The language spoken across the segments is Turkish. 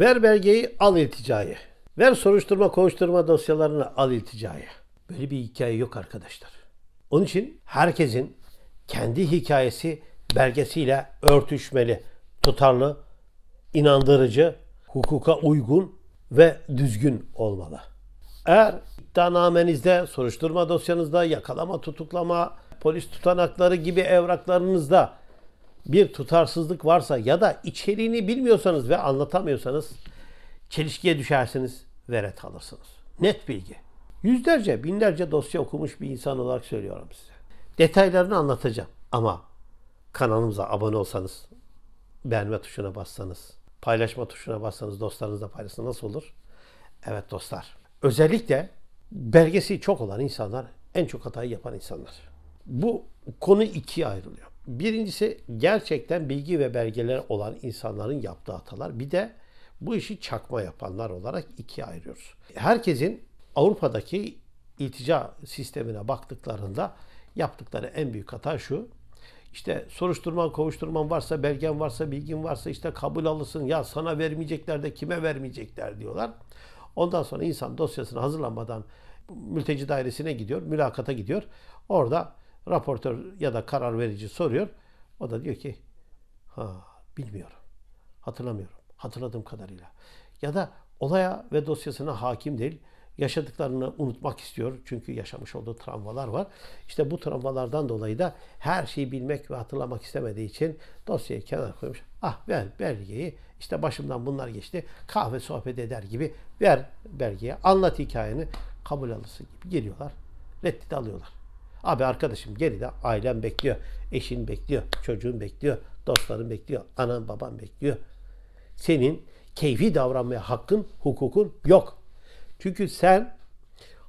Ver belgeyi al ilticayı. Ver soruşturma kovuşturma dosyalarını al ilticayı. Böyle bir hikaye yok arkadaşlar. Onun için herkesin kendi hikayesi belgesiyle örtüşmeli, tutarlı, inandırıcı, hukuka uygun ve düzgün olmalı. Eğer iddianamenizde, soruşturma dosyanızda, yakalama, tutuklama, polis tutanakları gibi evraklarınızda bir tutarsızlık varsa ya da içeriğini bilmiyorsanız ve anlatamıyorsanız çelişkiye düşersiniz ve ret alırsınız. Net bilgi. Yüzlerce, binlerce dosya okumuş bir insan olarak söylüyorum size. Detaylarını anlatacağım ama kanalımıza abone olsanız, beğenme tuşuna bassanız, paylaşma tuşuna bassanız dostlarınızla paylaşın nasıl olur? Evet dostlar. Özellikle belgesi çok olan insanlar en çok hatayı yapan insanlar. Bu konu ikiye ayrılıyor. Birincisi gerçekten bilgi ve belgeler olan insanların yaptığı hatalar. Bir de bu işi çakma yapanlar olarak ikiye ayırıyoruz. Herkesin Avrupa'daki iltica sistemine baktıklarında yaptıkları en büyük hata şu. İşte soruşturman, kovuşturman varsa, belgen varsa, bilgin varsa işte kabul alısın. Ya sana vermeyecekler de kime vermeyecekler diyorlar. Ondan sonra insan dosyasını hazırlanmadan mülteci dairesine gidiyor, mülakata gidiyor. Orada Raportör ya da karar verici soruyor. O da diyor ki ha bilmiyorum. Hatırlamıyorum. Hatırladığım kadarıyla. Ya da olaya ve dosyasına hakim değil. Yaşadıklarını unutmak istiyor. Çünkü yaşamış olduğu travmalar var. İşte bu travmalardan dolayı da her şeyi bilmek ve hatırlamak istemediği için dosyayı kenara koymuş. Ah ver belgeyi. İşte başımdan bunlar geçti. Kahve sohbet eder gibi ver belgeyi. Anlat hikayeni. Kabul alısı gibi geliyorlar. Reddi alıyorlar. Abi arkadaşım geride ailen bekliyor. Eşin bekliyor. Çocuğun bekliyor. Dostların bekliyor. Anan baban bekliyor. Senin keyfi davranmaya hakkın, hukukun yok. Çünkü sen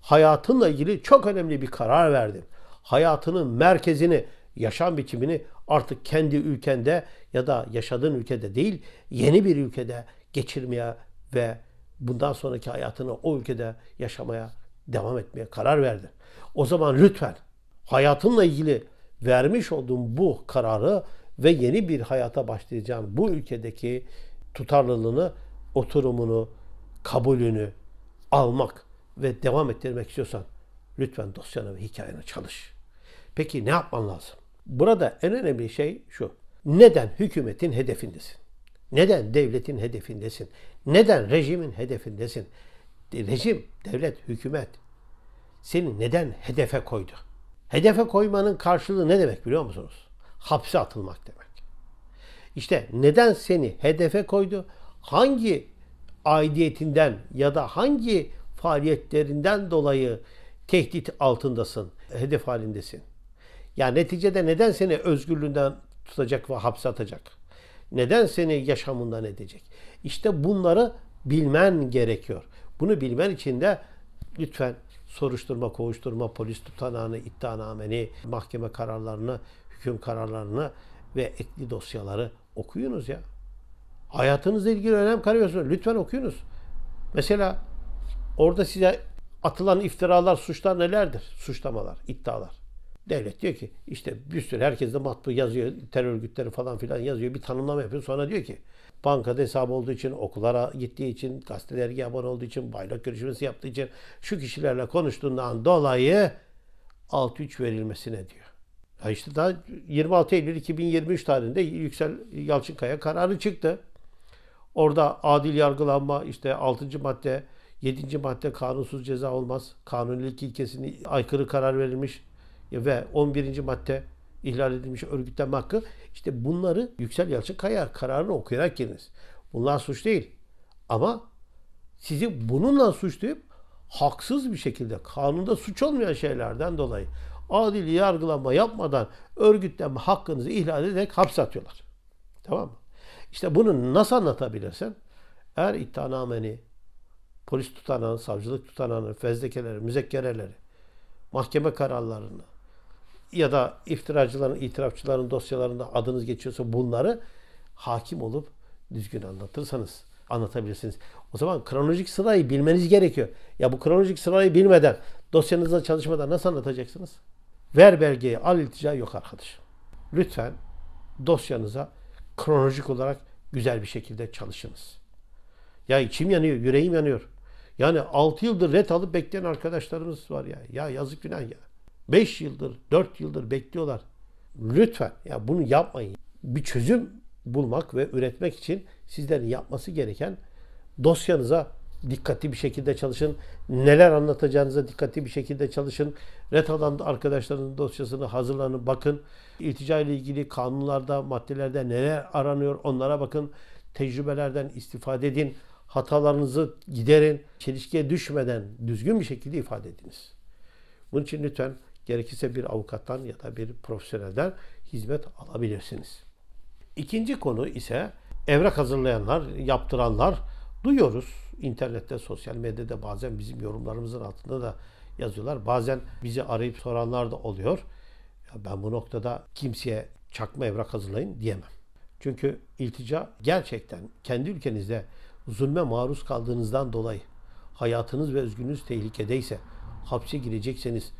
hayatınla ilgili çok önemli bir karar verdin. Hayatının merkezini, yaşam biçimini artık kendi ülkende ya da yaşadığın ülkede değil, yeni bir ülkede geçirmeye ve bundan sonraki hayatını o ülkede yaşamaya devam etmeye karar verdin. O zaman lütfen Hayatınla ilgili vermiş olduğun bu kararı ve yeni bir hayata başlayacağın bu ülkedeki tutarlılığını, oturumunu, kabulünü almak ve devam ettirmek istiyorsan lütfen dosyana ve hikayene çalış. Peki ne yapman lazım? Burada en önemli şey şu. Neden hükümetin hedefindesin? Neden devletin hedefindesin? Neden rejimin hedefindesin? Rejim, devlet, hükümet seni neden hedefe koydu? Hedefe koymanın karşılığı ne demek biliyor musunuz? Hapse atılmak demek. İşte neden seni hedefe koydu? Hangi aidiyetinden ya da hangi faaliyetlerinden dolayı tehdit altındasın, hedef halindesin? Ya yani neticede neden seni özgürlüğünden tutacak ve hapse atacak? Neden seni yaşamından edecek? İşte bunları bilmen gerekiyor. Bunu bilmen için de lütfen soruşturma, kovuşturma, polis tutanağını, iddianameni, mahkeme kararlarını, hüküm kararlarını ve etli dosyaları okuyunuz ya. Hayatınızla ilgili önem karıyorsunuz. Lütfen okuyunuz. Mesela orada size atılan iftiralar, suçlar nelerdir? Suçlamalar, iddialar. Devlet diyor ki işte bir sürü herkes de matbu yazıyor, terör örgütleri falan filan yazıyor. Bir tanımlama yapıyor. Sonra diyor ki bankada hesabı olduğu için, okullara gittiği için, gazete dergi abone olduğu için, bayrak görüşmesi yaptığı için şu kişilerle konuştuğundan dolayı 6-3 verilmesine diyor. Ya işte daha 26 Eylül 2023 tarihinde Yüksel Yalçınkaya kararı çıktı. Orada adil yargılanma işte 6. madde 7. madde kanunsuz ceza olmaz. Kanunilik ilkesini aykırı karar verilmiş ve 11. madde ihlal edilmiş örgütlenme hakkı. İşte bunları Yüksel Yalçın kaya kararını okuyarak giriniz. Bunlar suç değil. Ama sizi bununla suçlayıp haksız bir şekilde kanunda suç olmayan şeylerden dolayı adil yargılama yapmadan örgütlenme hakkınızı ihlal ederek hapse atıyorlar. Tamam mı? İşte bunu nasıl anlatabilirsen eğer iddianameni, polis tutanağını, savcılık tutanağını, fezlekeleri, müzekkereleri, mahkeme kararlarını, ya da iftiracıların, itirafçıların dosyalarında adınız geçiyorsa bunları hakim olup düzgün anlatırsanız anlatabilirsiniz. O zaman kronolojik sırayı bilmeniz gerekiyor. Ya bu kronolojik sırayı bilmeden, dosyanızda çalışmadan nasıl anlatacaksınız? Ver belgeyi, al iltica yok arkadaş. Lütfen dosyanıza kronolojik olarak güzel bir şekilde çalışınız. Ya içim yanıyor, yüreğim yanıyor. Yani 6 yıldır ret alıp bekleyen arkadaşlarımız var ya. Ya yazık günah ya. 5 yıldır, 4 yıldır bekliyorlar. Lütfen ya bunu yapmayın. Bir çözüm bulmak ve üretmek için sizlerin yapması gereken dosyanıza dikkatli bir şekilde çalışın. Neler anlatacağınıza dikkatli bir şekilde çalışın. RETA'dan arkadaşlarının dosyasını hazırlanın, bakın. İltica ile ilgili kanunlarda, maddelerde neler aranıyor onlara bakın. Tecrübelerden istifade edin. Hatalarınızı giderin. Çelişkiye düşmeden düzgün bir şekilde ifade ediniz. Bunun için lütfen Gerekirse bir avukattan ya da bir profesyonelden hizmet alabilirsiniz. İkinci konu ise evrak hazırlayanlar, yaptıranlar duyuyoruz. İnternette, sosyal medyada bazen bizim yorumlarımızın altında da yazıyorlar. Bazen bizi arayıp soranlar da oluyor. Ya ben bu noktada kimseye çakma evrak hazırlayın diyemem. Çünkü iltica gerçekten kendi ülkenizde zulme maruz kaldığınızdan dolayı hayatınız ve özgürlüğünüz tehlikedeyse, hapse girecekseniz,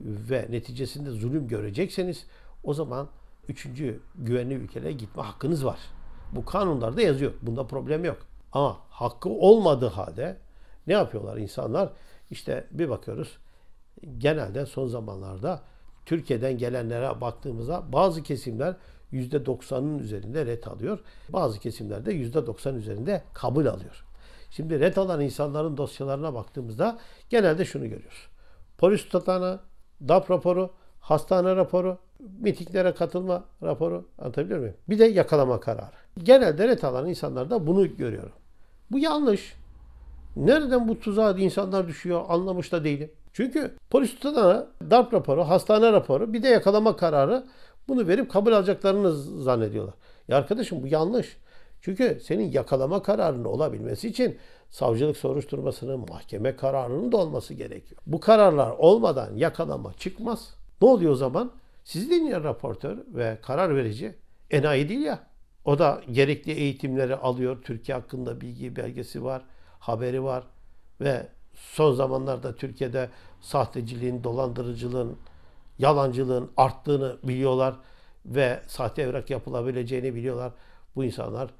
ve neticesinde zulüm görecekseniz o zaman üçüncü güvenli ülkelere gitme hakkınız var. Bu kanunlarda yazıyor. Bunda problem yok. Ama hakkı olmadığı halde ne yapıyorlar insanlar? İşte bir bakıyoruz genelde son zamanlarda Türkiye'den gelenlere baktığımızda bazı kesimler %90'ın üzerinde ret alıyor. Bazı kesimlerde %90 üzerinde kabul alıyor. Şimdi ret alan insanların dosyalarına baktığımızda genelde şunu görüyoruz. Polis tutanağı, DAP raporu, hastane raporu, mitinglere katılma raporu anlatabiliyor muyum? Bir de yakalama kararı. Genelde ret alan da bunu görüyorum. Bu yanlış. Nereden bu tuzağa insanlar düşüyor anlamış da değilim. Çünkü polis tutanağı darp raporu, hastane raporu bir de yakalama kararı bunu verip kabul alacaklarını zannediyorlar. Ya arkadaşım bu yanlış. Çünkü senin yakalama kararının olabilmesi için savcılık soruşturmasının, mahkeme kararının da olması gerekiyor. Bu kararlar olmadan yakalama çıkmaz. Ne oluyor o zaman? Sizi dinleyen raportör ve karar verici enayi değil ya. O da gerekli eğitimleri alıyor. Türkiye hakkında bilgi belgesi var, haberi var ve son zamanlarda Türkiye'de sahteciliğin, dolandırıcılığın, yalancılığın arttığını biliyorlar ve sahte evrak yapılabileceğini biliyorlar. Bu insanlar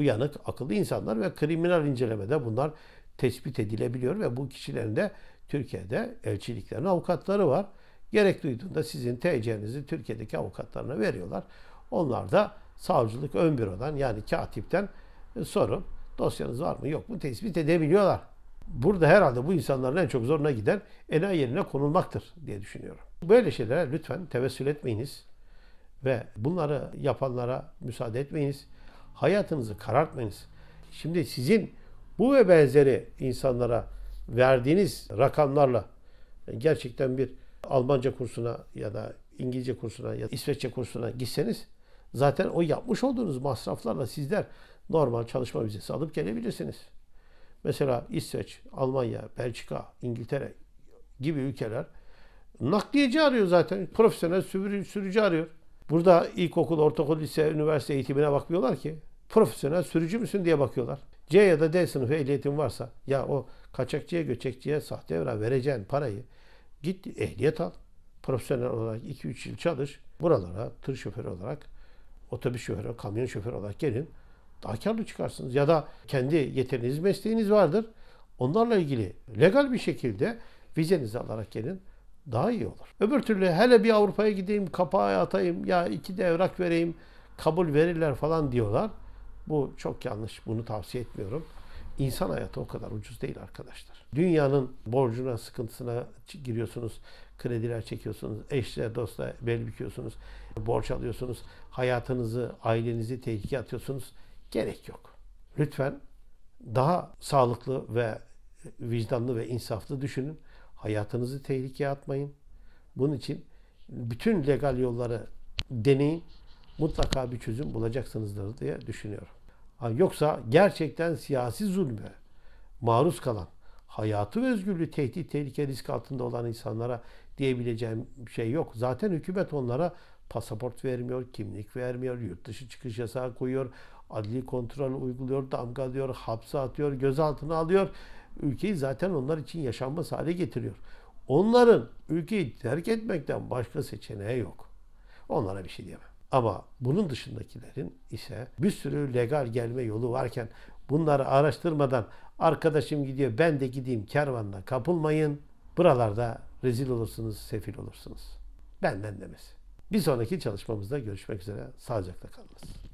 uyanık, akıllı insanlar ve kriminal incelemede bunlar tespit edilebiliyor ve bu kişilerin de Türkiye'de elçiliklerin avukatları var. Gerek duyduğunda sizin TC'nizi Türkiye'deki avukatlarına veriyorlar. Onlar da savcılık ön bürodan yani katipten e, sorup dosyanız var mı yok mu tespit edebiliyorlar. Burada herhalde bu insanların en çok zoruna giden enayi yerine konulmaktır diye düşünüyorum. Böyle şeylere lütfen tevessül etmeyiniz ve bunları yapanlara müsaade etmeyiniz hayatınızı karartmayınız. Şimdi sizin bu ve benzeri insanlara verdiğiniz rakamlarla e, gerçekten bir Almanca kursuna ya da İngilizce kursuna ya da İsveççe kursuna gitseniz zaten o yapmış olduğunuz masraflarla sizler normal çalışma vizesi alıp gelebilirsiniz. Mesela İsveç, Almanya, Belçika, İngiltere gibi ülkeler nakliyeci arıyor zaten. Profesyonel sürücü arıyor. Burada ilkokul, ortaokul, lise, üniversite eğitimine bakmıyorlar ki. Profesyonel sürücü müsün diye bakıyorlar. C ya da D sınıfı ehliyetin varsa ya o kaçakçıya, göçekçiye, sahte evra vereceğin parayı git ehliyet al. Profesyonel olarak 2-3 yıl çalış. Buralara tır şoförü olarak, otobüs şoförü, kamyon şoförü olarak gelin. Daha karlı çıkarsınız. Ya da kendi yeteneğiniz, mesleğiniz vardır. Onlarla ilgili legal bir şekilde vizenizi alarak gelin daha iyi olur. Öbür türlü hele bir Avrupa'ya gideyim, kapağı atayım, ya iki de evrak vereyim, kabul verirler falan diyorlar. Bu çok yanlış. Bunu tavsiye etmiyorum. İnsan hayatı o kadar ucuz değil arkadaşlar. Dünyanın borcuna, sıkıntısına giriyorsunuz. Krediler çekiyorsunuz. Eşle, dostla bel büküyorsunuz. Borç alıyorsunuz. Hayatınızı, ailenizi tehlikeye atıyorsunuz. Gerek yok. Lütfen daha sağlıklı ve e, vicdanlı ve insaflı düşünün. Hayatınızı tehlikeye atmayın. Bunun için bütün legal yolları deneyin. Mutlaka bir çözüm bulacaksınızdır diye düşünüyorum. Yoksa gerçekten siyasi zulme maruz kalan, hayatı ve özgürlüğü tehdit, tehlike, risk altında olan insanlara diyebileceğim şey yok. Zaten hükümet onlara pasaport vermiyor, kimlik vermiyor, yurt dışı çıkış yasağı koyuyor, adli kontrol uyguluyor, damgalıyor, hapse atıyor, gözaltına alıyor ülkeyi zaten onlar için yaşanmaz hale getiriyor. Onların ülkeyi terk etmekten başka seçeneği yok. Onlara bir şey diyemem. Ama bunun dışındakilerin ise bir sürü legal gelme yolu varken bunları araştırmadan arkadaşım gidiyor ben de gideyim kervanla kapılmayın. Buralarda rezil olursunuz, sefil olursunuz. Benden demesi. Bir sonraki çalışmamızda görüşmek üzere. Sağlıcakla kalınız.